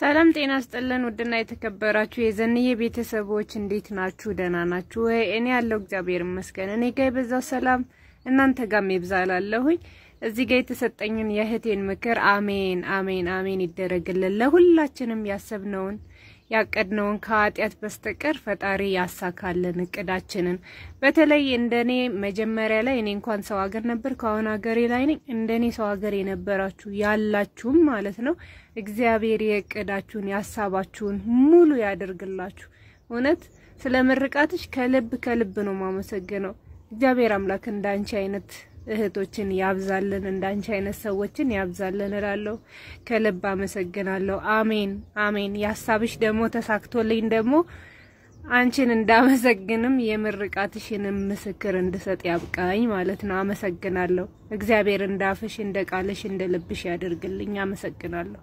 ሰላም ጤና ስጥልን። ውድና የተከበራችሁ የዘንዬ ቤተሰቦች እንዴት ናችሁ? ደህና ናችሁ ወይ? እኔ ያለው እግዚአብሔር ይመስገን። እኔ ጋ የበዛው ሰላም እናንተ ጋም ይብዛላለሁኝ። እዚህ ጋር የተሰጠኝን የእህቴን ምክር አሜን አሜን አሜን ይደረግልን። ለሁላችንም ያሰብነውን ያቀድነውን ከኃጢአት በስተቀር ፈጣሪ ያሳካልን እቅዳችንን። በተለይ እንደኔ መጀመሪያ ላይ እኔ እንኳን ሰው ሀገር ነበር፣ ከአሁን ሀገሬ ላይ ነኝ። እንደኔ ሰው ሀገር የነበራችሁ ያላችሁም ማለት ነው እግዚአብሔር የእቅዳችሁን ያሳባችሁን ሙሉ ያደርግላችሁ። እውነት ስለ ምርቃትሽ ከልብ ከልብ ነው ማመሰግነው። እግዚአብሔር አምላክ እንዳንቺ አይነት እህቶችን ያብዛልን፣ እንዳንቺ አይነት ሰዎችን ያብዛልን እላለሁ። ከልብ አመሰግናለሁ። አሜን አሜን። የሀሳብሽ ደግሞ ተሳክቶልኝ ደግሞ አንቺን እንዳመሰግንም የምርቃትሽንም ምስክር እንድሰጥ ያብቃኝ ማለት ነው። አመሰግናለሁ። እግዚአብሔር እንዳፍሽ እንደ ቃልሽ እንደ ልብሽ ያደርግልኝ። አመሰግናለሁ።